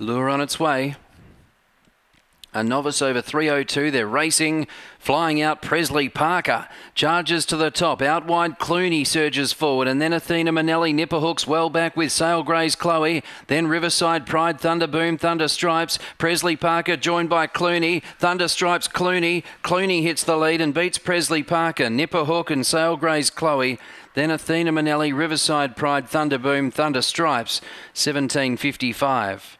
Lure on its way. A novice over 302. They're racing, flying out Presley Parker. Charges to the top. Out wide, Clooney surges forward. And then Athena Manelli, Nipper Hooks well back with Sail Grey's Chloe. Then Riverside Pride, Thunder Boom, Thunder Stripes. Presley Parker joined by Clooney. Thunder Stripes, Clooney. Clooney hits the lead and beats Presley Parker. Nipper Hook and Sail Grey's Chloe. Then Athena Manelli, Riverside Pride, Thunder Boom, Thunder Stripes. 1755.